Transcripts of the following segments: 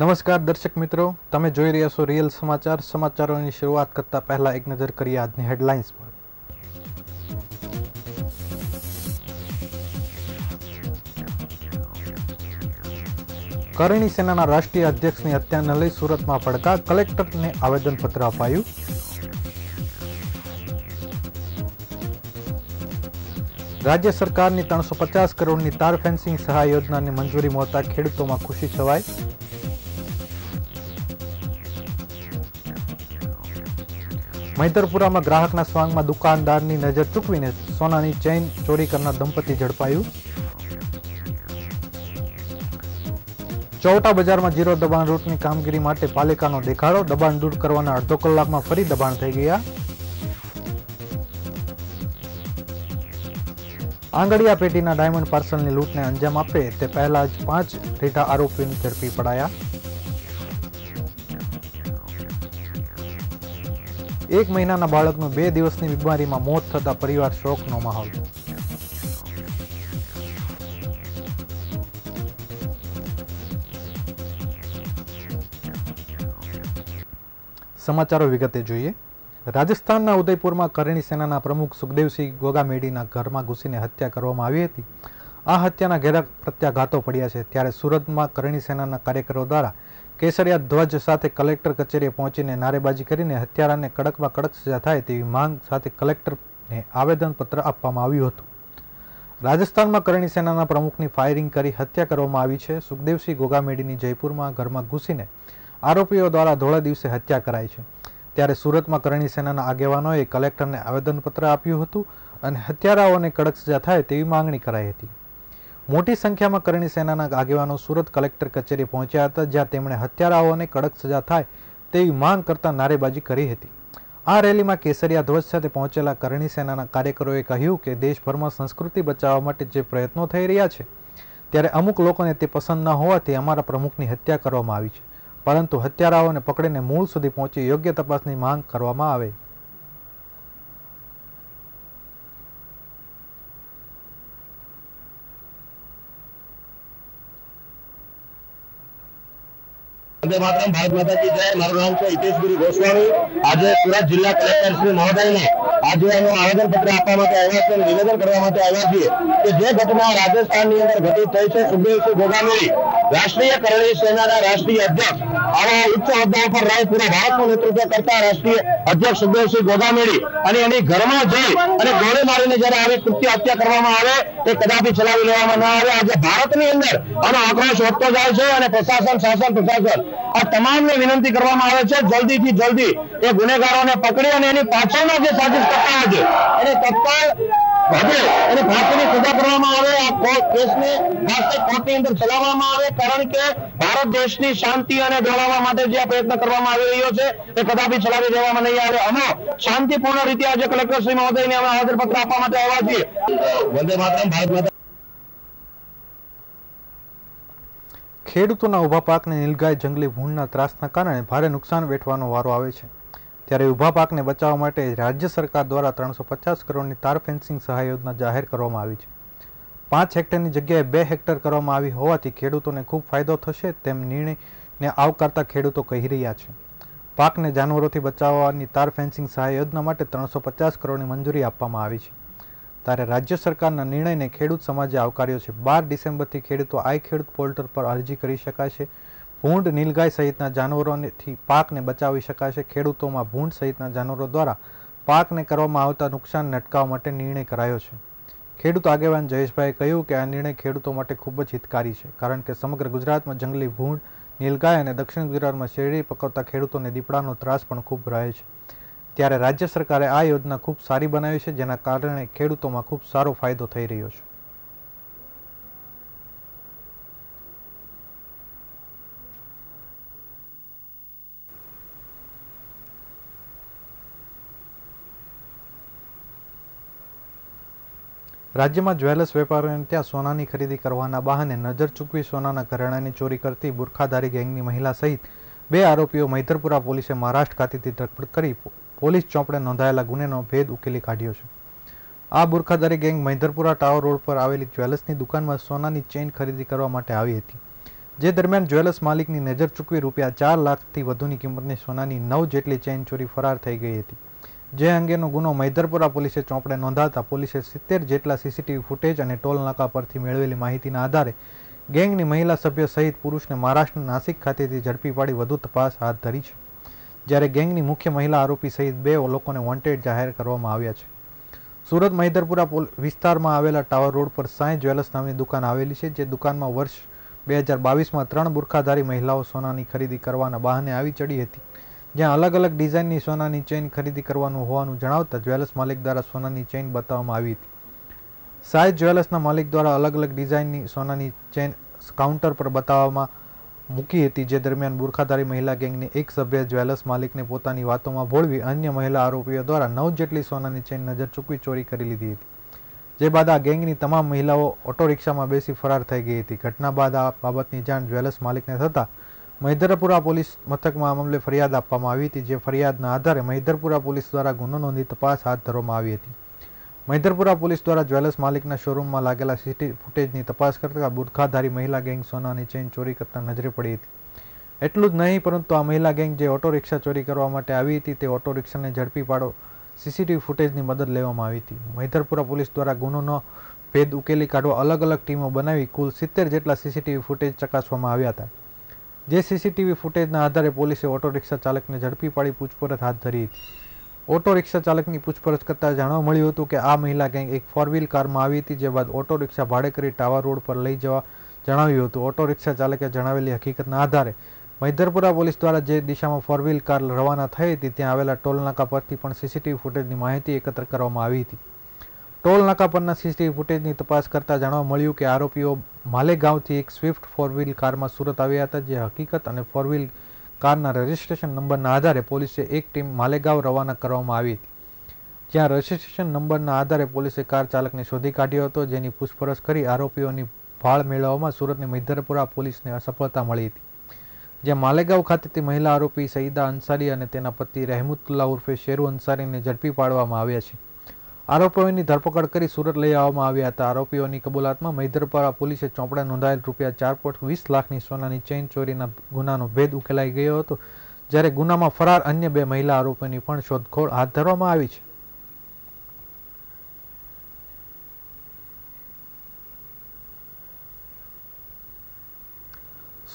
નમસ્કાર દર્શક મિત્રો તમે જોઈ રહ્યા છો રિયલ સમાચાર સમાચારોની શરૂઆત કરતા પહેલા એક નજર કરીએ આજની હેડલાઇન્સ પર કરણી સેનાના રાષ્ટ્રીય અધ્યક્ષની હત્યાને લઈ સુરતમાં પડતા કલેક્ટરને આવેદનપત્ર અપાયું રાજ્ય સરકારની ત્રણસો પચાસ કરોડની તાર ફેન્સિંગ સહાય યોજનાની મંજૂરી મળતા ખેડૂતોમાં ખુશી છવાય મૈતરપુરામાં ગ્રાહકના સ્વાંગમાં દુકાનદારની નજર ચૂકવીને સોનાની ચેઇન ચોરી કરનાર દંપતી ઝડપાયું ચૌટા બજારમાં જીરો દબાણ રૂટની કામગીરી માટે પાલિકાનો દેખાડો દબાણ દૂર કરવાના અડધો કલાકમાં ફરી દબાણ થઈ ગયા આંગડિયા પેટીના ડાયમંડ પાર્સલની લૂંટને અંજામ આપે તે પહેલા જ પાંચ રીઢા આરોપીઓને ઝડપી પડાયા એક મહિનાના બાળકનું બે દિવસની બીમારીમાં મોત થતાં પરિવાર શોકનો માહોલ સમાચારો વિગતે જોઈએ રાજસ્થાનના ઉદયપુરમાં કરણી સેનાના પ્રમુખ સુખદેવસિંહ ગોગામેડીના ઘરમાં ઘૂસીને હત્યા કરવામાં આવી હતી આ હત્યાના ઘેરા પ્રત્યાઘાતો પડ્યા છે ત્યારે સુરતમાં કરણી સેનાના કાર્યકરો દ્વારા કેસરિયા ધ્વજ સાથે કલેક્ટર કચેરીએ પહોંચીને નારેબાજી કરીને હત્યારાને કડકમાં કડક સજા થાય તેવી માંગ સાથે કલેક્ટરને આવેદનપત્ર આપવામાં આવ્યું હતું રાજસ્થાનમાં કરણી સેનાના પ્રમુખની ફાયરિંગ કરી હત્યા કરવામાં આવી છે સુખદેવસિંહ ગોગામેડીની જયપુરમાં ઘરમાં ઘૂસીને આરોપીઓ દ્વારા ધોળા દિવસે હત્યા કરાઈ છે ત્યારે સુરતમાં કરણી સેનાના આગેવાનોએ કલેક્ટરને આવેદનપત્ર આપ્યું હતું અને હત્યારાઓને કડક સજા થાય તેવી માંગણી કરાઈ હતી મોટી સંખ્યામાં કરણી સેનાના આગેવાનો સુરત કલેક્ટર કચેરી પહોંચ્યા હતા જ્યાં તેમણે હત્યારાઓને કડક સજા થાય તેવી માંગ કરતા નારેબાજી કરી હતી આ રેલીમાં કેસરિયા ધ્વજ સાથે પહોંચેલા કરણી સેનાના કાર્યકરોએ કહ્યું કે દેશભરમાં સંસ્કૃતિ બચાવવા માટે જે પ્રયત્નો થઈ રહ્યા છે ત્યારે અમુક લોકોને તે પસંદ ન હોવાથી અમારા પ્રમુખની હત્યા કરવામાં આવી છે પરંતુ હત્યારાઓને પકડીને મૂળ સુધી પહોંચી યોગ્ય તપાસની માંગ કરવામાં આવે વંદે માતરમ ભારત માતા જય મારું નામ છે હિતેશગીરી ગોસ્વામી આજે સુરત જિલ્લા કલેક્ટર શ્રી મહોદયને આજે એનું આવેદન પત્ર આપવા માટે આવ્યા છે નિવેદન કરવા માટે આવ્યા છીએ કે જે ઘટના રાજસ્થાનની અંદર ઘટિત થઈ છે સુબેશ ગોગામી રાષ્ટ્રીય કરણી સેનાના રાષ્ટ્રીય અધ્યક્ષ આવા ઉચ્ચ હોદ્દાઓ પર રહી પૂરા ભારતનું નેતૃત્વ કરતા રાષ્ટ્રીય અધ્યક્ષ સુખદેવસિંહ ગોગામેડી અને એની ઘરમાં જઈ અને ગોળે મારીને જયારે આવી કૃત્ય હત્યા કરવામાં આવે એ કદાપી ચલાવી લેવામાં ન આવે આજે ભારતની અંદર આનો આક્રોશ વધતો જાય છે અને પ્રશાસન શાસન પ્રશાસન આ તમામને વિનંતી કરવામાં આવે છે જલ્દીથી જલ્દી એ ગુનેગારોને પકડી અને એની પાછળના જે સાજિશ કરતા છે એને તત્કાળ ભદ્રે અને ભારતીયની સજા કરવામાં આવે આ દેશને ફાસ્ટ કોર્ટની અંદર ચલાવવામાં આવે કારણ કે ભારત દેશની શાંતિ અને જાળવવા માટે જે પ્રયત્ન કરવામાં આવી રહ્યો છે તે કદાપી ચલાવી દેવામાં નહીં આવે અમે શાંતિપૂર્ણ રીતે આજે કલેક્ટર શ્રી મહોદયને અમે આવેદનપત્ર આપવા માટે આવ્યા છીએ વંદે માતરમ ભારત માતા ખેડૂતોના ઉભા પાકને નીલગાય જંગલી ભૂંડના ત્રાસના કારણે ભારે નુકસાન વેઠવાનો વારો આવે છે ત્યારે ઊભા પાકને બચાવવા માટે રાજ્ય સરકાર દ્વારા ત્રણસો પચાસ કરોડની તાર ફેન્સિંગ સહાય યોજના જાહેર કરવામાં આવી છે પાંચ હેક્ટરની જગ્યાએ બે હેક્ટર કરવામાં આવી હોવાથી ખેડૂતોને ખૂબ ફાયદો થશે તેમ નિર્ણયને આવકારતા ખેડૂતો કહી રહ્યા છે પાકને જાનવરોથી બચાવવાની તાર ફેન્સિંગ સહાય યોજના માટે ત્રણસો પચાસ કરોડની મંજૂરી આપવામાં આવી છે ત્યારે રાજ્ય સરકારના નિર્ણયને ખેડૂત સમાજે આવકાર્યો છે બાર ડિસેમ્બરથી ખેડૂતો આઈ ખેડૂત પોર્ટલ પર અરજી કરી શકાશે ભૂંડ નીલગાય સહિતના જાનવરોથી પાકને બચાવી શકાશે ખેડૂતોમાં ભૂંડ સહિતના જાનવરો દ્વારા પાકને કરવામાં આવતા નુકસાનને અટકાવવા માટે નિર્ણય કરાયો છે ખેડૂત આગેવાન જયેશભાઈએ કહ્યું કે આ નિર્ણય ખેડૂતો માટે ખૂબ જ હિતકારી છે કારણ કે સમગ્ર ગુજરાતમાં જંગલી ભૂંડ નીલગાય અને દક્ષિણ ગુજરાતમાં શેરડી પકવતા ખેડૂતોને દીપડાનો ત્રાસ પણ ખૂબ રહે છે ત્યારે રાજ્ય સરકારે આ યોજના ખૂબ સારી બનાવી છે જેના કારણે ખેડૂતોમાં ખૂબ સારો ફાયદો થઈ રહ્યો છે રાજ્યમાં જ્વેલર્સ વેપારીઓને ત્યાં સોનાની ખરીદી કરવાના બહાને નજર ચૂકવી સોનાના ઘરેણાની ચોરી કરતી બુરખાધારી ગેંગની મહિલા સહિત બે આરોપીઓ મૈધરપુરા પોલીસે મહારાષ્ટ્ર ખાતેથી ધરપકડ કરી પોલીસ ચોપડે નોંધાયેલા ગુનેનો ભેદ ઉકેલી કાઢ્યો છે આ બુરખાધારી ગેંગ મૈધરપુરા ટાવર રોડ પર આવેલી જ્વેલર્સની દુકાનમાં સોનાની ચેઇન ખરીદી કરવા માટે આવી હતી જે દરમિયાન જ્વેલર્સ માલિકની નજર ચૂકવી રૂપિયા ચાર લાખથી વધુની કિંમતની સોનાની નવ જેટલી ચેઇન ચોરી ફરાર થઈ ગઈ હતી જે અંગેનો ગુનો મૈધરપુરા પોલીસે ચોપડે નોંધાતા પોલીસે સિત્તેર જેટલા સીસીટીવી ફૂટેજ અને ટોલ નાકા પરથી મેળવેલી માહિતીના આધારે ગેંગની મહિલા સભ્ય સહિત પુરુષને મહારાષ્ટ્રના નાસિક ખાતેથી ઝડપી પાડી વધુ તપાસ હાથ ધરી છે જ્યારે ગેંગની મુખ્ય મહિલા આરોપી સહિત બે લોકોને વોન્ટેડ જાહેર કરવામાં આવ્યા છે સુરત મહિધરપુરા વિસ્તારમાં આવેલા ટાવર રોડ પર સાંઈ જ્વેલર્સ નામની દુકાન આવેલી છે જે દુકાનમાં વર્ષ બે હજાર બાવીસમાં ત્રણ બુરખાધારી મહિલાઓ સોનાની ખરીદી કરવાના બહાને આવી ચડી હતી જ્યાં અલગ અલગ ડિઝાઇનની સોનાની ચેઇન ખરીદી કરવાનું હોવાનું જણાવતા જ્વેલર્સ માલિક દ્વારા સોનાની ચેઇન બતાવવામાં આવી હતી સાઈ જ્વેલર્સના માલિક દ્વારા અલગ અલગ ડિઝાઇનની સોનાની ચેઇન કાઉન્ટર પર બતાવવામાં મૂકી હતી જે દરમિયાન બુરખાધારી મહિલા ગેંગની એક સભ્ય જ્વેલર્સ માલિકને પોતાની વાતોમાં ભોળવી અન્ય મહિલા આરોપીઓ દ્વારા નવ જેટલી સોનાની ચેઇન નજર ચૂકવી ચોરી કરી લીધી હતી જે બાદ આ ગેંગની તમામ મહિલાઓ ઓટો રિક્ષામાં બેસી ફરાર થઈ ગઈ હતી ઘટના બાદ આ બાબતની જાણ જ્વેલર્સ માલિકને થતાં મહિધરપુરા પોલીસ મથકમાં આ મામલે ફરિયાદ આપવામાં આવી હતી જે ફરિયાદના આધારે મહિધરપુરા પોલીસ દ્વારા ગુનો નોંધી તપાસ હાથ ધરવામાં આવી હતી મહિધરપુરા પોલીસ દ્વારા જ્વેલર્સ માલિકના શોરૂમમાં લાગેલા સીટી ફૂટેજની તપાસ કરતા બુરખાધારી મહિલા ગેંગ સોનાની ચેઇન ચોરી કરતા નજરે પડી હતી એટલું જ નહીં પરંતુ આ મહિલા ગેંગ જે ઓટો રિક્ષા ચોરી કરવા માટે આવી હતી તે ઓટો રિક્ષાને ઝડપી પાડો સીસીટીવી ફૂટેજની મદદ લેવામાં આવી હતી મહિધરપુરા પોલીસ દ્વારા ગુનોનો ભેદ ઉકેલી કાઢવા અલગ અલગ ટીમો બનાવી કુલ સિત્તેર જેટલા સીસીટીવી ફૂટેજ ચકાસવામાં આવ્યા હતા જે સીસીટીવી ફૂટેજના આધારે પોલીસે ઓટો રિક્ષા ચાલકને ઝડપી પાડી પૂછપરછ હાથ ધરી હતી ઓટો રિક્ષા ચાલકની પૂછપરછ કરતાં જાણવા મળ્યું હતું કે આ મહિલા કંઈક એક ફોર વ્હીલ કારમાં આવી હતી જે બાદ ઓટો રિક્ષા ભાડે કરી ટાવર રોડ પર લઈ જવા જણાવ્યું હતું ઓટો રિક્ષા ચાલકે જણાવેલી હકીકતના આધારે મૈધરપુરા પોલીસ દ્વારા જે દિશામાં ફોર વ્હીલ કાર રવાના થઈ હતી ત્યાં આવેલા ટોલ પરથી પણ સીસીટીવી ફૂટેજની માહિતી એકત્ર કરવામાં આવી હતી ટોલ નાકા પરના સીસીટીવી ફૂટેજની તપાસ કરતા જાણવા મળ્યું કે આરોપીઓ માલેગાંવથી એક સ્વિફ્ટ ફોર વ્હીલ કારમાં સુરત આવ્યા હતા જે હકીકત અને ફોર વ્હીલ કારના રજિસ્ટ્રેશન નંબરના આધારે પોલીસે એક ટીમ માલેગાંવ રવાના કરવામાં આવી હતી જ્યાં રજિસ્ટ્રેશન નંબરના આધારે પોલીસે કાર ચાલકને શોધી કાઢ્યો હતો જેની પૂછપરછ કરી આરોપીઓની ભાળ મેળવવામાં સુરતની મૈધરપુરા પોલીસને અસફળતા મળી હતી જ્યાં માલેગાંવ ખાતેથી મહિલા આરોપી સઈદા અંસારી અને તેના પતિ રહેમતુલ્લા ઉર્ફે શેરુ અંસારીને ઝડપી પાડવામાં આવ્યા છે આરોપીઓની ધરપકડ કરી સુરત લઈ આવવામાં આવ્યા હતા આરોપીઓની કબૂલાતમાં મૈદરપાડા પોલીસે ચોપડા નોંધાયેલ રૂપિયા ચાર પોઈન્ટ વીસ લાખની સોનાની ચેઇન ચોરીના ગુનાનો ભેદ ઉકેલાઈ ગયો હતો જ્યારે ગુનામાં ફરાર અન્ય બે મહિલા આરોપીઓની પણ શોધખોળ હાથ ધરવામાં આવી છે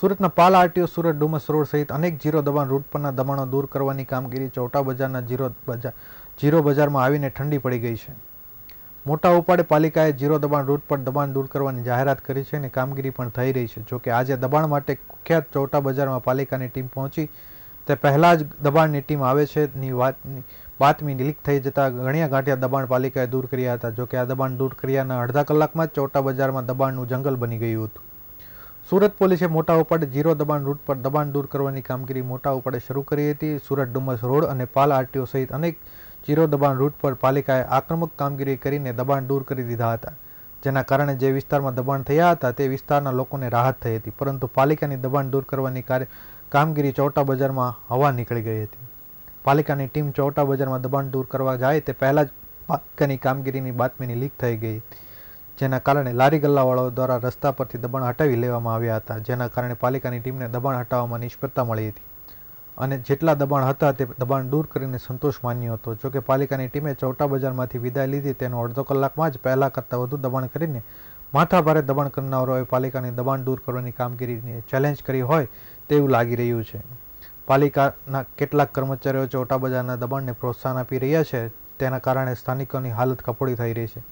સુરતના પાલ આરટીઓ સુરત ડુમસ રોડ સહિત અનેક જીરો દબાણ રૂટ પરના દબાણો દૂર કરવાની કામગીરી ચોટા બજારના જીરો બજાર જીરો બજારમાં આવીને ઠંડી પડી ગઈ છે મોટા ઉપાડે પાલિકાએ જીરો દબાણ રૂટ પર દબાણ દૂર કરવાની જાહેરાત કરી છે અને કામગીરી પણ થઈ રહી છે જોકે આજે દબાણ માટે કુખ્યાત ચોટા બજારમાં પાલિકાની ટીમ પહોંચી તે પહેલાં જ દબાણની ટીમ આવે છે ની વાતની બાતમી લીક થઈ જતા ઘણીયા ગાંઠિયા દબાણ પાલિકાએ દૂર કર્યા હતા જોકે આ દબાણ દૂર કર્યાના અડધા કલાકમાં જ ચોટા બજારમાં દબાણનું જંગલ બની ગયું હતું સુરત પોલીસે મોટા ઉપાડે જીરો દબાણ રૂટ પર દબાણ દૂર કરવાની કામગીરી મોટા ઉપાડે શરૂ કરી હતી સુરત ડુમસ રોડ અને પાલ આરટીઓ સહિત અનેક જીરો દબાણ રૂટ પર પાલિકાએ આક્રમક કામગીરી કરીને દબાણ દૂર કરી દીધા હતા જેના કારણે જે વિસ્તારમાં દબાણ થયા હતા તે વિસ્તારના લોકોને રાહત થઈ હતી પરંતુ પાલિકાની દબાણ દૂર કરવાની કાર્ય કામગીરી ચોટા બજારમાં હવા નીકળી ગઈ હતી પાલિકાની ટીમ ચોટા બજારમાં દબાણ દૂર કરવા જાય તે પહેલાં જ પાલિકાની કામગીરીની બાતમીની લીક થઈ ગઈ જેના કારણે લારી ગલ્લાવાળાઓ દ્વારા રસ્તા પરથી દબાણ હટાવી લેવામાં આવ્યા હતા જેના કારણે પાલિકાની ટીમને દબાણ હટાવવામાં નિષ્ફળતા મળી હતી અને જેટલા દબાણ હતા તે દબાણ દૂર કરીને સંતોષ માન્યો હતો જો કે પાલિકાની ટીમે ચૌટા બજારમાંથી વિદાય લીધી તેનો અડધો કલાકમાં જ પહેલા કરતાં વધુ દબાણ કરીને માથાભારે દબાણ કરનારોએ પાલિકાની દબાણ દૂર કરવાની કામગીરીને ચેલેન્જ કરી હોય તેવું લાગી રહ્યું છે પાલિકાના કેટલાક કર્મચારીઓ ચૌટા બજારના દબાણને પ્રોત્સાહન આપી રહ્યા છે તેના કારણે સ્થાનિકોની હાલત કફોડી થઈ રહી છે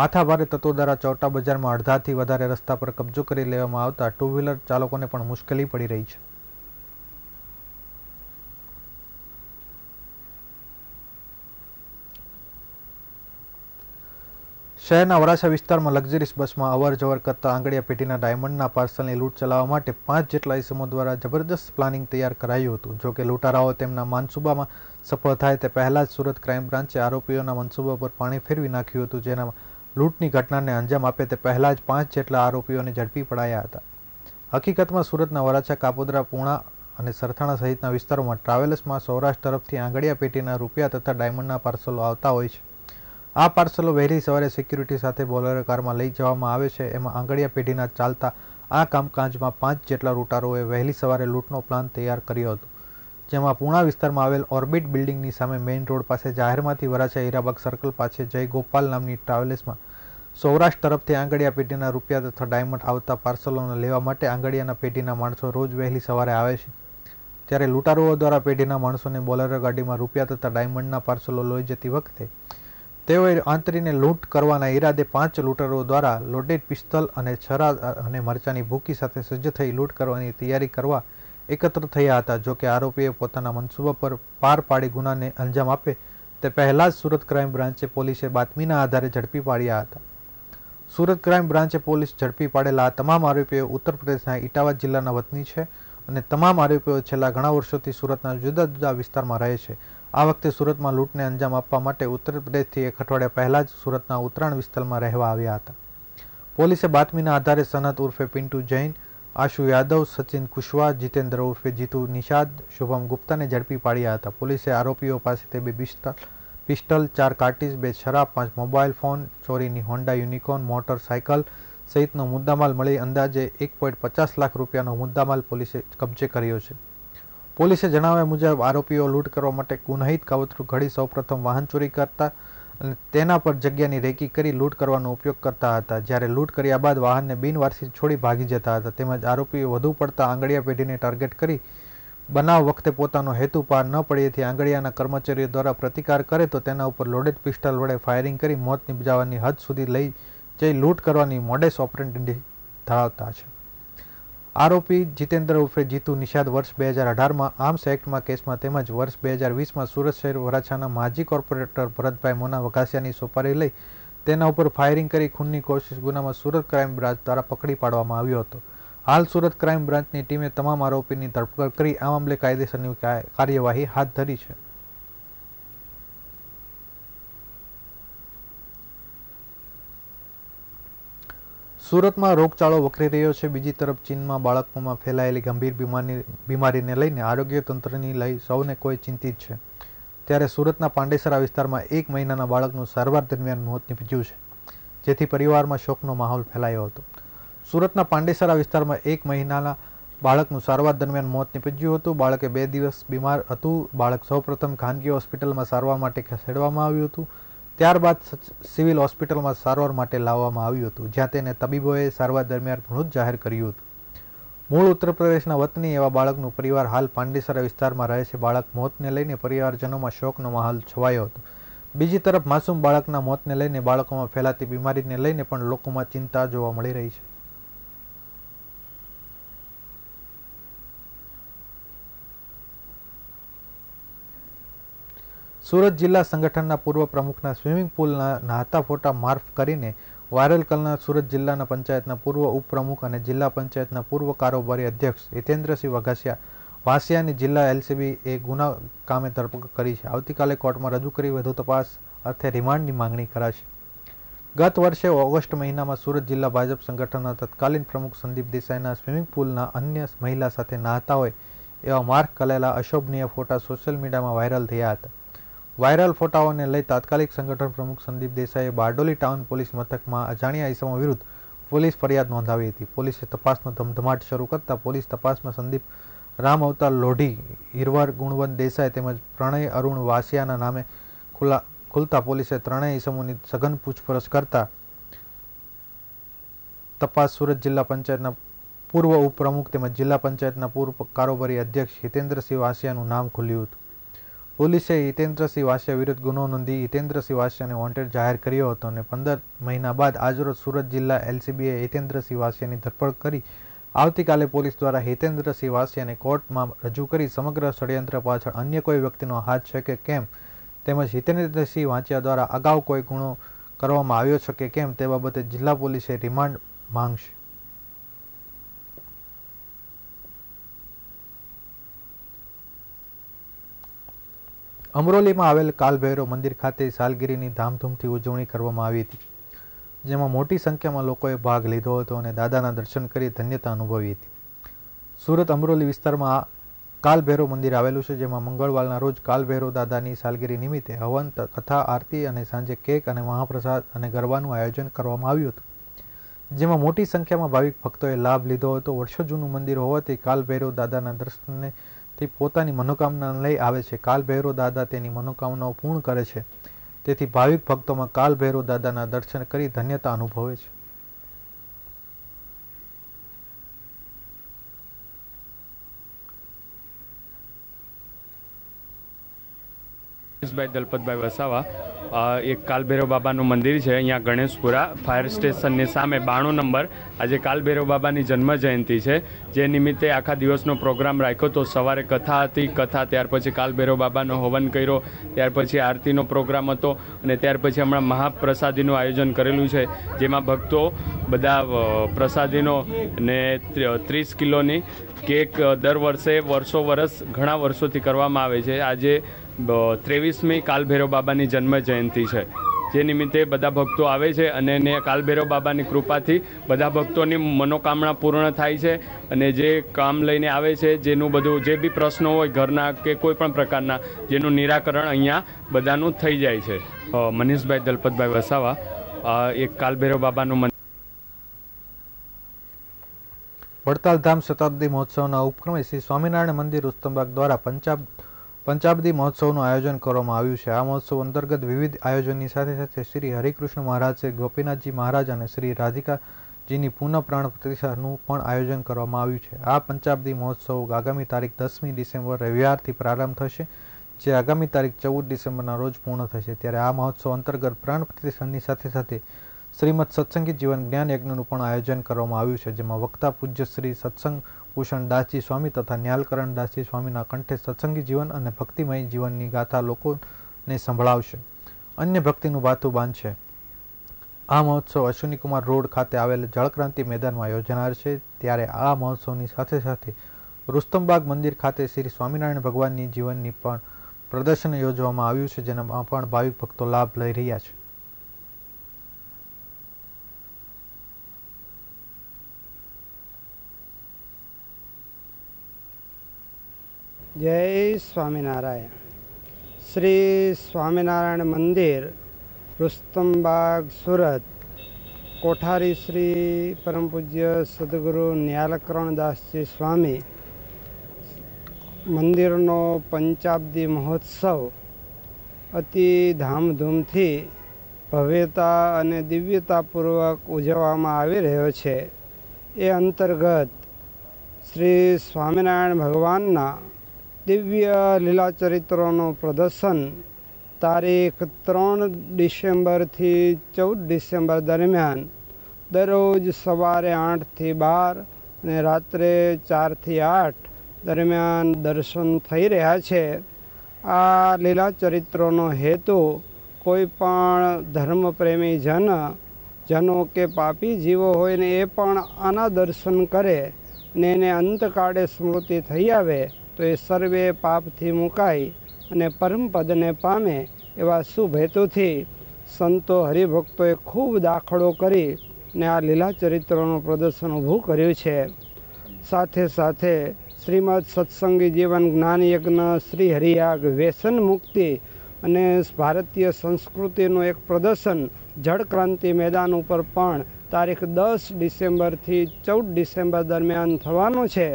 માથાભારે તત્વો દ્વારા ચૌટા બજારમાં અડધાથી વધારે રસ્તા પર કબજો કરી લેવામાં આવતા ટુ વ્હીલર ચાલકોને પણ મુશ્કેલી પડી રહી છે શહેરના વરાછા વિસ્તારમાં લક્ઝરીસ બસમાં અવર જવર કરતા આંગળીયા પેટીના ડાયમંડના પાર્સલની લૂંટ ચલાવવા માટે પાંચ જેટલા ઇસમો દ્વારા જબરદસ્ત પ્લાનિંગ તૈયાર કરાયું હતું કે લૂંટારાઓ તેમના માનસુબામાં સફળ થાય તે પહેલાં જ સુરત ક્રાઇમ બ્રાન્ચે આરોપીઓના મનસુબા પર પાણી ફેરવી નાખ્યું હતું જેનામાં લૂંટની ઘટનાને અંજામ આપે તે પહેલા જ પાંચ જેટલા આરોપીઓને ઝડપી પડાયા હતા હકીકતમાં સુરતના વરાછા કાપોદરા પૂણા અને સરથાણા સહિતના વિસ્તારોમાં ટ્રાવેલર્સમાં સૌરાષ્ટ્ર તરફથી આંગળીયા પેટીના રૂપિયા તથા ડાયમંડના પાર્સલો આવતા હોય છે આ પાર્સલો વહેલી સવારે સિક્યુરિટી સાથે બોલર કારમાં લઈ જવામાં આવે છે એમાં આંગળિયા પેઢીના ચાલતા આ કામકાજમાં પાંચ જેટલા લૂંટારોએ વહેલી સવારે લૂંટનો પ્લાન તૈયાર કર્યો હતો જેમાં પૂણા વિસ્તારમાં આવેલ ઓર્બિટ બિલ્ડિંગની સામે મેઇન રોડ પાસે જાહેરમાંથી વરાછા હીરાબાગ સર્કલ પાસે જય ગોપાલ નામની ટ્રાવેલ્સમાં સૌરાષ્ટ્ર તરફથી આંગળિયા પેઢીના રૂપિયા તથા ડાયમંડ આવતા પાર્સલોને લેવા માટે આંગળિયાના પેઢીના માણસો રોજ વહેલી સવારે આવે છે ત્યારે લૂંટારુઓ દ્વારા પેઢીના માણસોને બોલેરો ગાડીમાં રૂપિયા તથા ડાયમંડના પાર્સલો લઈ જતી વખતે તેઓએ આંતરીને લૂંટ કરવાના ઈરાદે પાંચ લૂંટરો દ્વારા લોડેડ પિસ્તલ અને છરા અને મરચાની ભૂકી સાથે સજ્જ થઈ લૂંટ કરવાની તૈયારી કરવા એકત્ર થયા હતા જોકે આરોપીએ પોતાના મનસૂબા પર પાર પાડી ગુનાને અંજામ આપે તે પહેલાં જ સુરત ક્રાઇમ બ્રાન્ચે પોલીસે બાતમીના આધારે ઝડપી પાડ્યા હતા સુરત ક્રાઇમ બ્રાન્ચે પોલીસ ઝડપી પાડેલા આ તમામ આરોપીઓ ઉત્તર પ્રદેશના ઇટાવાદ જિલ્લાના વતની છે અને તમામ આરોપીઓ છેલ્લા ઘણા વર્ષોથી સુરતના જુદા જુદા વિસ્તારમાં રહે છે આ વખતે સુરતમાં લૂંટને અંજામ આપવા માટે ઉત્તર પ્રદેશથી એક અઠવાડિયા પહેલાં જ સુરતના ઉત્તરાયણ વિસ્તારમાં રહેવા આવ્યા હતા પોલીસે બાતમીના આધારે સનત ઉર્ફે પિન્ટુ જૈન આશુ યાદવ સચિન કુશવા જીતેન્દ્ર ઉર્ફે જીતુ નિષાદ શુભમ ગુપ્તાને ઝડપી પાડ્યા હતા પોલીસે આરોપીઓ પાસેથી બે પિસ્ટલ પિસ્ટલ ચાર કાર્ટીજ બે શરાબ પાંચ મોબાઈલ ફોન ચોરીની હોન્ડા યુનિકોર્ન સાયકલ સહિતનો મુદ્દામાલ મળી અંદાજે એક પોઈન્ટ પચાસ લાખ રૂપિયાનો મુદ્દામાલ પોલીસે કબજે કર્યો છે પોલીસે જણાવ્યા મુજબ આરોપીઓ લૂંટ કરવા માટે ગુનહિત કાવતરું ઘડી સૌપ્રથમ વાહન ચોરી કરતા અને તેના પર જગ્યાની રેકી કરી લૂંટ કરવાનો ઉપયોગ કરતા હતા જ્યારે લૂંટ કર્યા બાદ વાહનને બિનવારસી છોડી ભાગી જતા હતા તેમજ આરોપીઓ વધુ પડતા આંગળીયા પેઢીને ટાર્ગેટ કરી બનાવ વખતે પોતાનો હેતુ પાર ન પડ્યેથી આંગળીયાના કર્મચારીઓ દ્વારા પ્રતિકાર કરે તો તેના ઉપર લોડેડ પિસ્ટલ વડે ફાયરિંગ કરી મોત નિપજાવવાની હદ સુધી લઈ જઈ લૂંટ કરવાની મોડેસ ઓપરેન્ટી ધરાવતા છે આરોપી જીતેન્દ્ર ઉર્ફે જીતુ નિષાદ વર્ષ બે હજાર અઢારમાં આર્મ્સ એક્ટમાં કેસમાં તેમજ વર્ષ બે હજાર વીસમાં સુરત શહેર વરાછાના માજી કોર્પોરેટર ભરતભાઈ મોના વઘાસિયાની સોપારી લઈ તેના ઉપર ફાયરિંગ કરી ખૂનની કોશિશ ગુનામાં સુરત ક્રાઇમ બ્રાન્ચ દ્વારા પકડી પાડવામાં આવ્યો હતો હાલ સુરત ક્રાઇમ બ્રાન્ચની ટીમે તમામ આરોપીની ધરપકડ કરી આ મામલે કાયદેસરની કાર્યવાહી હાથ ધરી છે સુરતમાં રોગચાળો વકરી રહ્યો છે બીજી તરફ ચીનમાં બાળકોમાં ફેલાયેલી ગંભીર બીમારી બીમારીને લઈને આરોગ્ય તંત્રની લઈ સૌને કોઈ ચિંતિત છે ત્યારે સુરતના પાંડેસરા વિસ્તારમાં એક મહિનાના બાળકનું સારવાર દરમિયાન મોત નીપજ્યું છે જેથી પરિવારમાં શોકનો માહોલ ફેલાયો હતો સુરતના પાંડેસરા વિસ્તારમાં એક મહિનાના બાળકનું સારવાર દરમિયાન મોત નીપજ્યું હતું બાળકે બે દિવસ બીમાર હતું બાળક સૌપ્રથમ ખાનગી હોસ્પિટલમાં સારવાર માટે ખસેડવામાં આવ્યું હતું ત્યારબાદ સિવિલ હોસ્પિટલમાં સારવાર માટે લાવવામાં આવ્યું હતું જ્યાં તેને તબીબોએ સારવાર દરમિયાન મૃત જાહેર કર્યું હતું મૂળ ઉત્તર પ્રદેશના વતની એવા બાળકનું પરિવાર હાલ પાંડેસરા વિસ્તારમાં રહે છે બાળક મોતને લઈને પરિવારજનોમાં શોકનો માહોલ છવાયો હતો બીજી તરફ માસૂમ બાળકના મોતને લઈને બાળકોમાં ફેલાતી બીમારીને લઈને પણ લોકોમાં ચિંતા જોવા મળી રહી છે સુરત જિલ્લા સંગઠનના પૂર્વ પ્રમુખના સ્વિમિંગ પુલના નાહતા ફોટા માર્ફ કરીને વાયરલ કરનાર સુરત જિલ્લાના પંચાયતના પૂર્વ ઉપપ્રમુખ અને જિલ્લા પંચાયતના પૂર્વ કારોબારી અધ્યક્ષ હિતેન્દ્રસિંહ વઘાસિયા વાસિયાની જિલ્લા એલસીબી એ ગુના કામે ધરપકડ કરી છે આવતીકાલે કોર્ટમાં રજૂ કરી વધુ તપાસ અર્થે રિમાન્ડની માંગણી કરાશે ગત વર્ષે ઓગસ્ટ મહિનામાં સુરત જિલ્લા ભાજપ સંગઠનના તત્કાલીન પ્રમુખ સંદીપ દેસાઈના સ્વિમિંગ પૂલના અન્ય મહિલા સાથે નાહતા હોય એવા માર્ક કલેલા અશોભનીય ફોટા સોશિયલ મીડિયામાં વાયરલ થયા હતા વાયરલ ફોટાઓને લઈ તાત્કાલિક સંગઠન પ્રમુખ સંદીપ દેસાઈએ બારડોલી ટાઉન પોલીસ મથકમાં અજાણ્યા ઇસમો વિરુદ્ધ પોલીસ ફરિયાદ નોંધાવી હતી પોલીસે તપાસનો ધમધમાટ શરૂ કરતા પોલીસ તપાસમાં સંદીપ રામ અવતાર લોઢી હિરવાર ગુણવંત દેસાઈ તેમજ પ્રણય અરુણ વાસિયાના નામે ખુલ્લા ખુલતા પોલીસે ત્રણેય ઇસમોની સઘન પૂછપરછ કરતા તપાસ સુરત જિલ્લા પંચાયતના પૂર્વ ઉપપ્રમુખ તેમજ જિલ્લા પંચાયતના પૂર્વ કારોબારી અધ્યક્ષ હિતેન્દ્રસિંહ વાસિયાનું નામ ખુલ્યું હતું પોલીસે હિતેન્દ્રસિંહ વાસિયા વિરુદ્ધ ગુનો નોંધી હિતેન્દ્રસિંહ વાસિયાને વોન્ટેડ જાહેર કર્યો હતો અને પંદર મહિના બાદ આજરોજ સુરત જિલ્લા એલસીબીએ હિતેન્દ્રસિંહ વાસિયાની ધરપકડ કરી આવતીકાલે પોલીસ દ્વારા હિતેન્દ્રસિંહ વાસિયાને કોર્ટમાં રજૂ કરી સમગ્ર ષડયંત્ર પાછળ અન્ય કોઈ વ્યક્તિનો હાથ છે કે કેમ તેમજ હિતેન્દ્રસિંહ વાંચિયા દ્વારા અગાઉ કોઈ ગુનો કરવામાં આવ્યો છે કે કેમ તે બાબતે જિલ્લા પોલીસે રિમાન્ડ માંગશે અમરોલીમાં આવેલ કાલભૈરવ મંદિર ખાતે સાલગીરીની ધામધૂમથી ઉજવણી કરવામાં આવી હતી જેમાં મોટી સંખ્યામાં લોકોએ ભાગ લીધો હતો અને દાદાના દર્શન કરી ધન્યતા અનુભવી હતી સુરત અમરોલી વિસ્તારમાં કાલભૈરવ મંદિર આવેલું છે જેમાં મંગળવારના રોજ કાલભૈરવ દાદાની સાલગીરી નિમિત્તે હવન કથા આરતી અને સાંજે કેક અને મહાપ્રસાદ અને ગરબાનું આયોજન કરવામાં આવ્યું હતું જેમાં મોટી સંખ્યામાં ભાવિક ભક્તોએ લાભ લીધો હતો વર્ષો જૂનું મંદિર હોવાથી કાલભૈરવ દાદાના દર્શનને તે પોતાની મનોકામના લઈ આવે છે કાલ ભૈરવ દાદા તેની મનોકામનાઓ પૂર્ણ કરે છે તેથી ભાવિક ભક્તોમાં કાલ ભૈરવ દાદાના દર્શન કરી ધન્યતા અનુભવે છે ભાઈ દલપતભાઈ વસાવા એક કાલભૈરવ બાબાનું મંદિર છે અહીંયા ગણેશપુરા ફાયર સ્ટેશનની સામે બાણું નંબર આજે કાલભૈરવ બાબાની જન્મ જયંતિ છે જે નિમિત્તે આખા દિવસનો પ્રોગ્રામ રાખ્યો તો સવારે કથા હતી કથા ત્યાર પછી કાલભૈરવ બાબાનો હવન કર્યો ત્યાર પછી આરતીનો પ્રોગ્રામ હતો અને ત્યાર પછી હમણાં મહાપ્રસાદીનું આયોજન કરેલું છે જેમાં ભક્તો બધા પ્રસાદીનો ને ત્રીસ કિલોની કેક દર વર્ષે વર્ષો વર્ષ ઘણા વર્ષોથી કરવામાં આવે છે આજે ત્રેવીસમી કાલભૈરવ બાબાની જન્મ જયંતિ છે જે નિમિત્તે બધા ભક્તો આવે છે અને એને કાલભૈરવ બાબાની કૃપાથી બધા ભક્તોની મનોકામના પૂર્ણ થાય છે અને જે કામ લઈને આવે છે જેનું બધું જે બી પ્રશ્નો હોય ઘરના કે કોઈ પણ પ્રકારના જેનું નિરાકરણ અહીંયા બધાનું થઈ જાય છે મનીષભાઈ દલપતભાઈ વસાવા એક કાલભૈરવ બાબાનું વડતાલ ધામ શતાબ્દી મહોત્સવના ઉપક્રમે શ્રી સ્વામિનારાયણ મંદિર ઉસ્તમબાગ દ્વારા પંચાબ પંચાબદી મહોત્સવનું આયોજન કરવામાં આવ્યું છે આ મહોત્સવ અંતર્ગત વિવિધ આયોજનની સાથે સાથે શ્રી હરિકૃષ્ણ મહારાજ શ્રી ગોપીનાથજી મહારાજ અને શ્રી રાધિકાજીની પુનઃ પ્રાણ પ્રતિષ્ઠાનું પણ આયોજન કરવામાં આવ્યું છે આ પંચાબદી મહોત્સવ આગામી તારીખ દસમી ડિસેમ્બર રવિવારથી પ્રારંભ થશે જે આગામી તારીખ ચૌદ ડિસેમ્બરના રોજ પૂર્ણ થશે ત્યારે આ મહોત્સવ અંતર્ગત પ્રાણ પ્રતિષ્ઠાનની સાથે સાથે શ્રીમદ સત્સંગી જીવન જ્ઞાન યજ્ઞનું પણ આયોજન કરવામાં આવ્યું છે જેમાં વક્તા પૂજ્ય શ્રી સત્સંગ કુશણ દાસજી સ્વામી તથા ન્યાલકરણ દાસજી સ્વામીના કંઠે સત્સંગી જીવન અને ભક્તિમય જીવનની ગાથા લોકોને સંભળાવશે અન્ય ભક્તિનું વાતું બાંધશે આ મહોત્સવ અશ્વિનીકુમાર રોડ ખાતે આવેલ જળક્રાંતિ મેદાનમાં યોજાનાર છે ત્યારે આ મહોત્સવની સાથે સાથે રુસ્તમબાગ મંદિર ખાતે શ્રી સ્વામિનારાયણ ભગવાનની જીવનની પણ પ્રદર્શન યોજવામાં આવ્યું છે જેનામાં પણ ભાવિક ભક્તો લાભ લઈ રહ્યા છે જય સ્વામિનારાયણ શ્રી સ્વામિનારાયણ મંદિર રુસ્તમબાગ સુરત કોઠારી શ્રી પરમ પૂજ્ય સદગુરુ ન્યાલકરણદાસજી સ્વામી મંદિરનો પંચાબ્દી મહોત્સવ અતિ ધામધૂમથી ભવ્યતા અને દિવ્યતાપૂર્વક ઉજવવામાં આવી રહ્યો છે એ અંતર્ગત શ્રી સ્વામિનારાયણ ભગવાનના દિવ્ય લીલાચરિત્રનો પ્રદર્શન તારીખ ત્રણ ડિસેમ્બરથી ચૌદ ડિસેમ્બર દરમિયાન દરરોજ સવારે આઠથી બાર અને રાત્રે ચારથી આઠ દરમિયાન દર્શન થઈ રહ્યા છે આ લીલાચરિત્રનો હેતુ કોઈ પણ ધર્મપ્રેમી જન જનો કે પાપી જીવો હોય ને એ પણ આના દર્શન કરે ને એને અંતકાળે સ્મૃતિ થઈ આવે તો એ સર્વે પાપથી મુકાય અને પરમપદને પામે એવા શુભ હેતુથી સંતો હરિભક્તોએ ખૂબ દાખલો કરી ને આ લીલા ચરિત્રનું પ્રદર્શન ઊભું કર્યું છે સાથે સાથે શ્રીમદ સત્સંગી જીવન જ્ઞાન યજ્ઞ શ્રી હરિયાગ વ્યસન મુક્તિ અને ભારતીય સંસ્કૃતિનું એક પ્રદર્શન જળક્રાંતિ મેદાન ઉપર પણ તારીખ દસ ડિસેમ્બરથી ચૌદ ડિસેમ્બર દરમિયાન થવાનું છે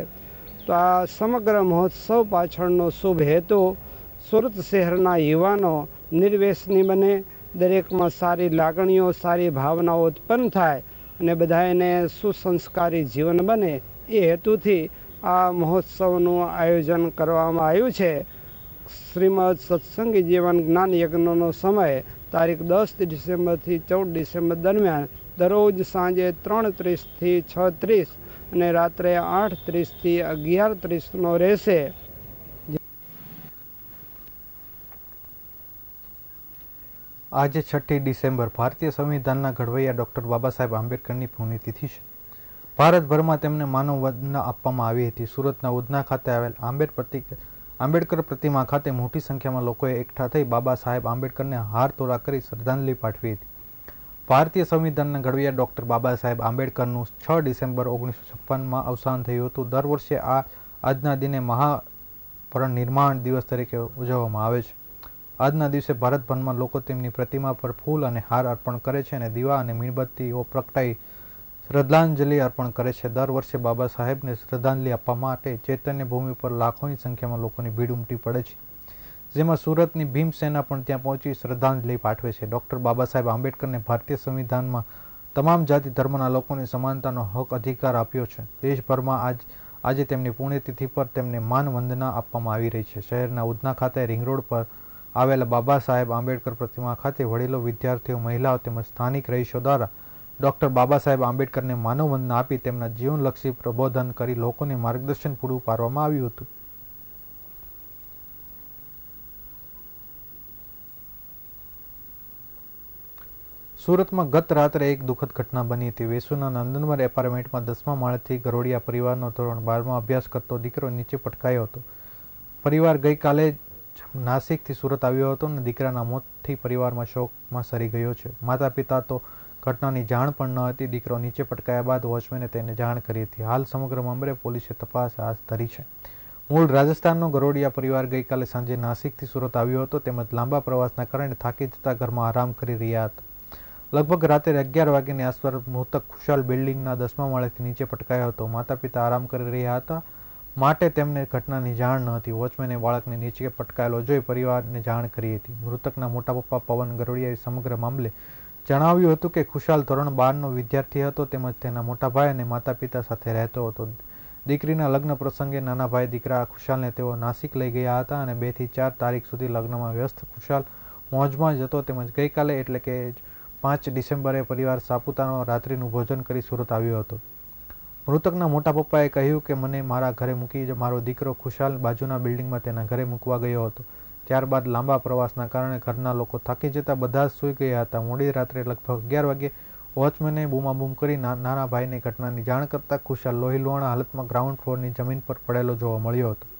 તો આ સમગ્ર મહોત્સવ પાછળનો શુભ હેતુ સુરત શહેરના યુવાનો નિર્વેશની બને દરેકમાં સારી લાગણીઓ સારી ભાવનાઓ ઉત્પન્ન થાય અને બધા એને સુસંસ્કારી જીવન બને એ હેતુથી આ મહોત્સવનું આયોજન કરવામાં આવ્યું છે શ્રીમદ સત્સંગી જીવન જ્ઞાન યજ્ઞનો સમય તારીખ દસ ડિસેમ્બરથી ચૌદ ડિસેમ્બર દરમિયાન દરરોજ સાંજે ત્રણ ત્રીસથી છ ત્રીસ અને રાત્રે આઠ ત્રીસથી અગિયાર ત્રીસનો રહેશે આજે છઠ્ઠી ડિસેમ્બર ભારતીય સંવિધાનના ઘડવૈયા ડૉક્ટર બાબા સાહેબ આંબેડકરની પુણ્યતિથિ છે ભારતભરમાં તેમને માનવ વંદના આપવામાં આવી હતી સુરતના ઉધના ખાતે આવેલ આંબેડ પ્રતિક આંબેડકર પ્રતિમા ખાતે મોટી સંખ્યામાં લોકોએ એકઠા થઈ બાબા સાહેબ આંબેડકરને હાર તોડા કરી શ્રદ્ધાંજલિ પાઠવી હતી ભારતીય સંવિધાનના ઘડવૈયા ડૉક્ટર બાબા સાહેબ આંબેડકરનું છ ડિસેમ્બર ઓગણીસો છપ્પનમાં અવસાન થયું હતું દર વર્ષે આ આજના દિને મહાપરણ નિર્માણ દિવસ તરીકે ઉજવવામાં આવે છે આજના દિવસે ભારતભરમાં લોકો તેમની પ્રતિમા પર ફૂલ અને હાર અર્પણ કરે છે અને દીવા અને મીણબત્તીઓ પ્રગટાઈ શ્રદ્ધાંજલિ અર્પણ કરે છે દર વર્ષે બાબા સાહેબને શ્રદ્ધાંજલિ આપવા માટે ચૈતન્ય ભૂમિ પર લાખોની સંખ્યામાં લોકોની ભીડ ઉમટી પડે છે જેમાં સુરતની ભીમસેના પણ ત્યાં પહોંચી શ્રદ્ધાંજલિ પાઠવે છે ડૉક્ટર બાબા સાહેબ આંબેડકરને ભારતીય સંવિધાનમાં તમામ જાતિ ધર્મના લોકોને સમાનતાનો હક અધિકાર આપ્યો છે દેશભરમાં આજ આજે તેમની પુણ્યતિથિ પર તેમને માનવંદના આપવામાં આવી રહી છે શહેરના ઉધના ખાતે રિંગ રોડ પર આવેલા બાબા સાહેબ આંબેડકર પ્રતિમા ખાતે વડીલો વિદ્યાર્થીઓ મહિલાઓ તેમજ સ્થાનિક રહીશો દ્વારા ડૉક્ટર બાબા સાહેબ આંબેડકરને માનવવંદના આપી તેમના જીવનલક્ષી પ્રબોધન કરી લોકોને માર્ગદર્શન પૂરું પાડવામાં આવ્યું હતું સુરતમાં ગત રાત્રે એક દુઃખદ ઘટના બની હતી વેસુના નંદનવર એપાર્ટમેન્ટમાં દસમા માળેથી ગરોડિયા પરિવારનો ધોરણ બારમાં અભ્યાસ કરતો દીકરો નીચે પટકાયો હતો પરિવાર ગઈકાલે જ નાસિકથી સુરત આવ્યો હતો અને દીકરાના મોતથી પરિવારમાં શોકમાં સરી ગયો છે માતા પિતા તો ઘટનાની જાણ પણ ન હતી દીકરો નીચે પટકાયા બાદ વોચમેને તેને જાણ કરી હતી હાલ સમગ્ર મામલે પોલીસે તપાસ હાથ ધરી છે મૂળ રાજસ્થાનનો ગરોડિયા પરિવાર ગઈકાલે સાંજે નાસિકથી સુરત આવ્યો હતો તેમજ લાંબા પ્રવાસના કારણે થાકી જતા ઘરમાં આરામ કરી રહ્યા હતા લગભગ રાત્રે અગિયાર વાગ્યાની આસપાસ મૃતક ખુશાલ બિલ્ડિંગના દસમા માળેથી નીચે પટકાયો હતો માતા પિતા આરામ કરી રહ્યા હતા માટે તેમને ઘટનાની જાણ ન હતી વોચમેને બાળકને નીચે પટકાયેલો જોઈ પરિવારને જાણ કરી હતી મૃતકના મોટા પપ્પા પવન ગરોડિયાએ સમગ્ર મામલે જણાવ્યું હતું કે ખુશાલ ધોરણ બારનો વિદ્યાર્થી હતો તેમજ તેના મોટા ભાઈ અને માતા પિતા સાથે રહેતો હતો દીકરીના લગ્ન પ્રસંગે નાના ભાઈ દીકરા ખુશાલને તેઓ નાસિક લઈ ગયા હતા અને બેથી ચાર તારીખ સુધી લગ્નમાં વ્યસ્ત ખુશાલ મોજમાં જ હતો તેમજ ગઈકાલે એટલે કે પાંચ ડિસેમ્બરે પરિવાર સાપુતાનો રાત્રિનું ભોજન કરી સુરત આવ્યો હતો મૃતકના મોટા પપ્પાએ કહ્યું કે મને મારા ઘરે મૂકી મારો દીકરો ખુશાલ બાજુના બિલ્ડિંગમાં તેના ઘરે મૂકવા ગયો હતો ત્યારબાદ લાંબા પ્રવાસના કારણે ઘરના લોકો થાકી જતા બધા સૂઈ ગયા હતા મોડી રાત્રે લગભગ અગિયાર વાગે વોચમેને બૂમાબૂમ કરી નાના ભાઈની ઘટનાની જાણ કરતાં ખુશાલ લોહીલોહાણા હાલતમાં ગ્રાઉન્ડ ફ્લોરની જમીન પર પડેલો જોવા મળ્યો હતો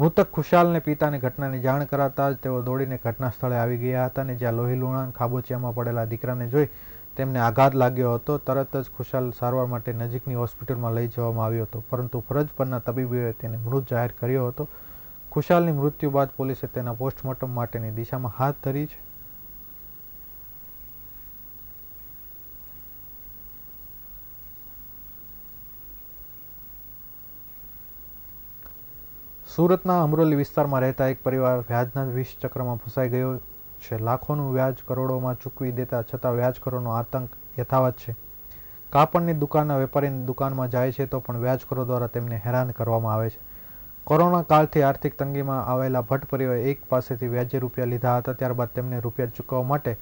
મૃતક ખુશાલને પિતાની ઘટનાની જાણ કરાતા જ તેઓ દોડીને ઘટના સ્થળે આવી ગયા હતા અને જ્યાં લોહી લુણાણ ખાબોચિયામાં પડેલા દીકરાને જોઈ તેમને આઘાત લાગ્યો હતો તરત જ ખુશાલ સારવાર માટે નજીકની હોસ્પિટલમાં લઈ જવામાં આવ્યો હતો પરંતુ ફરજ પરના તબીબોએ તેને મૃત જાહેર કર્યો હતો ખુશાલની મૃત્યુ બાદ પોલીસે તેના પોસ્ટમોર્ટમ માટેની દિશામાં હાથ ધરી છે સુરતના અમરોલી વિસ્તારમાં રહેતા એક પરિવાર વ્યાજના વીસ ચક્રમાં ફસાઈ ગયો છે લાખોનું વ્યાજ કરોડોમાં ચૂકવી દેતા છતાં વ્યાજ કરોનો આતંક યથાવત છે કાપડની દુકાનના વેપારીની દુકાનમાં જાય છે તો પણ વ્યાજ કરો દ્વારા તેમને હેરાન કરવામાં આવે છે કોરોના કાળથી આર્થિક તંગીમાં આવેલા ભટ્ટ પરિવારે એક પાસેથી વ્યાજે રૂપિયા લીધા હતા ત્યારબાદ તેમને રૂપિયા ચૂકવવા માટે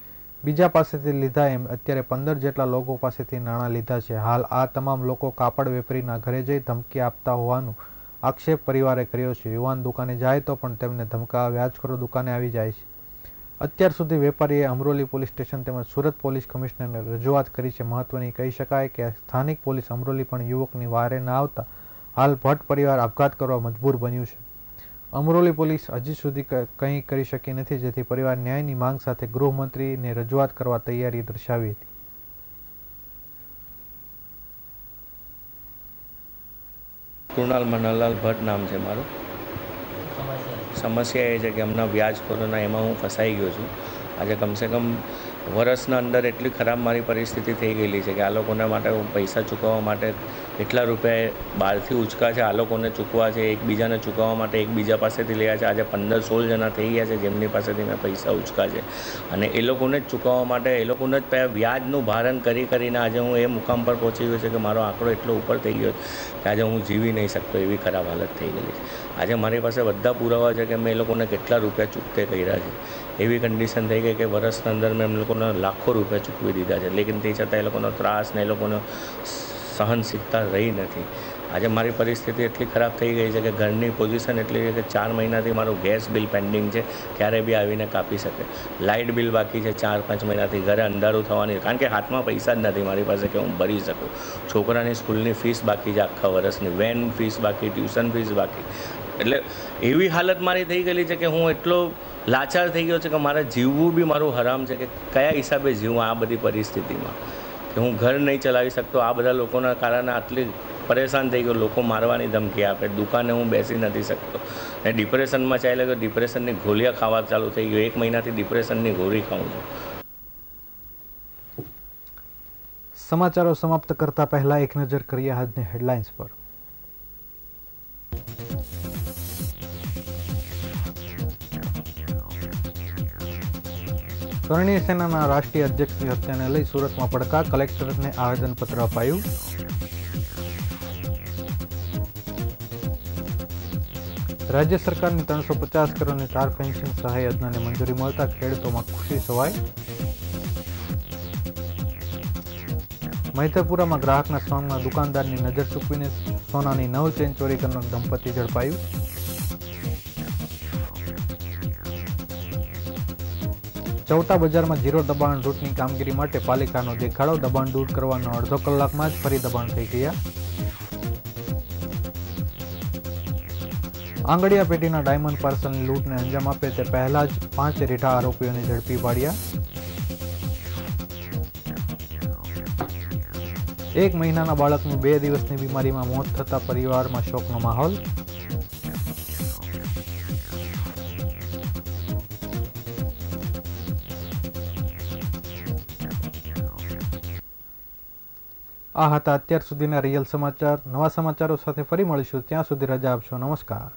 બીજા પાસેથી લીધા એમ અત્યારે પંદર જેટલા લોકો પાસેથી નાણાં લીધા છે હાલ આ તમામ લોકો કાપડ વેપારીના ઘરે જઈ ધમકી આપતા હોવાનું આક્ષેપ પરિવારે કર્યો છે યુવાન દુકાને જાય તો પણ તેમને ધમકાવ્યા વ્યાજખોરો દુકાને આવી જાય છે અત્યાર સુધી વેપારીએ અમરોલી પોલીસ સ્ટેશન તેમજ સુરત પોલીસ કમિશનરને રજૂઆત કરી છે મહત્વની કહી શકાય કે સ્થાનિક પોલીસ અમરોલી પણ યુવકની વારે ના આવતા હાલ ભટ્ટ પરિવાર આપઘાત કરવા મજબૂર બન્યું છે અમરોલી પોલીસ હજી સુધી કંઈ કરી શકી નથી જેથી પરિવાર ન્યાયની માંગ સાથે ગૃહમંત્રીને રજૂઆત કરવા તૈયારી દર્શાવી હતી કૃણાલ મનહરલાલ ભટ્ટ નામ છે મારું સમસ્યા એ છે કે હમણાં વ્યાજ કોરોના એમાં હું ફસાઈ ગયો છું આજે કમસે કમ વર્ષના અંદર એટલી ખરાબ મારી પરિસ્થિતિ થઈ ગયેલી છે કે આ લોકોના માટે હું પૈસા ચૂકવવા માટે એટલા રૂપિયા બહારથી ઉચકા છે આ લોકોને ચૂકવા છે એકબીજાને ચૂકવવા માટે એકબીજા પાસેથી લેવા છે આજે પંદર સોળ જણા થઈ ગયા છે જેમની પાસેથી મેં પૈસા ઉચકા છે અને એ લોકોને જ ચૂકવવા માટે એ લોકોને જ વ્યાજનું ભારણ કરી કરીને આજે હું એ મુકામ પર પહોંચી ગયો છે કે મારો આંકડો એટલો ઉપર થઈ ગયો કે આજે હું જીવી નહીં શકતો એવી ખરાબ હાલત થઈ ગયેલી છે આજે મારી પાસે બધા પુરાવા છે કે મેં એ લોકોને કેટલા રૂપિયા ચૂકતે કર્યા છે એવી કન્ડિશન થઈ ગઈ કે વર્ષના અંદર મેં એમ લોકોને લાખો રૂપિયા ચૂકવી દીધા છે લેકિન તે છતાં એ લોકોનો ત્રાસ ને એ લોકોનો સહનશીલતા રહી નથી આજે મારી પરિસ્થિતિ એટલી ખરાબ થઈ ગઈ છે કે ઘરની પોઝિશન એટલી છે કે ચાર મહિનાથી મારું ગેસ બિલ પેન્ડિંગ છે ક્યારે બી આવીને કાપી શકે લાઇટ બિલ બાકી છે ચાર પાંચ મહિનાથી ઘરે અંધારું થવાની કારણ કે હાથમાં પૈસા જ નથી મારી પાસે કે હું ભરી શકું છોકરાની સ્કૂલની ફીસ બાકી છે આખા વર્ષની વેન ફીસ બાકી ટ્યુશન ફીસ બાકી એટલે એવી હાલત મારી થઈ ગયેલી છે કે હું એટલો લાચાર થઈ ગયો છે કે મારે જીવવું બી મારું હરામ છે કે કયા હિસાબે જીવું આ બધી પરિસ્થિતિમાં કે હું ઘર નહીં ચલાવી શકતો આ બધા લોકોના કારણે આટલી પરેશાન થઈ ગયો લોકો મારવાની ધમકી આપે દુકાને હું બેસી નથી શકતો અને ડિપ્રેશનમાં ચાલે ગયો ડિપ્રેશનની ગોળીયા ખાવા ચાલુ થઈ ગયું એક મહિનાથી ડિપ્રેશનની ગોળી ખાઉં છું સમાચારો સમાપ્ત કરતા પહેલા એક નજર કરીએ આજની હેડલાઇન્સ પર કરણી સેનાના રાષ્ટ્રીય અધ્યક્ષની હત્યાને લઈ સુરતમાં પડકાર કલેક્ટરને આવેદનપત્ર અપાયું રાજ્ય સરકારની ત્રણસો પચાસ કરોડની તાર પેન્શન સહાય યોજનાને મંજૂરી મળતા ખેડૂતોમાં ખુશી સવાય મૈતરપુરામાં ગ્રાહકના સોના દુકાનદારની નજર ચૂકવીને સોનાની નવ ચેન ચોરી કરનાર દંપતી ઝડપાયું ચૌટા બજારમાં ઝીરો દબાણ રૂટની કામગીરી માટે પાલિકાનો દેખાડો દબાણ દૂર કરવાનો અડધો કલાકમાં જ ફરી દબાણ થઈ ગયા આંગડિયા પેટીના ડાયમંડ પાર્સલની લૂંટને અંજામ આપે તે પહેલા જ પાંચ રીઠા આરોપીઓને ઝડપી પાડ્યા એક મહિનાના બાળકનું બે દિવસની બીમારીમાં મોત થતા પરિવારમાં શોકનો માહોલ આ હતા અત્યાર સુધીના રિયલ સમાચાર નવા સમાચારો સાથે ફરી મળીશું ત્યાં સુધી રજા આપશો નમસ્કાર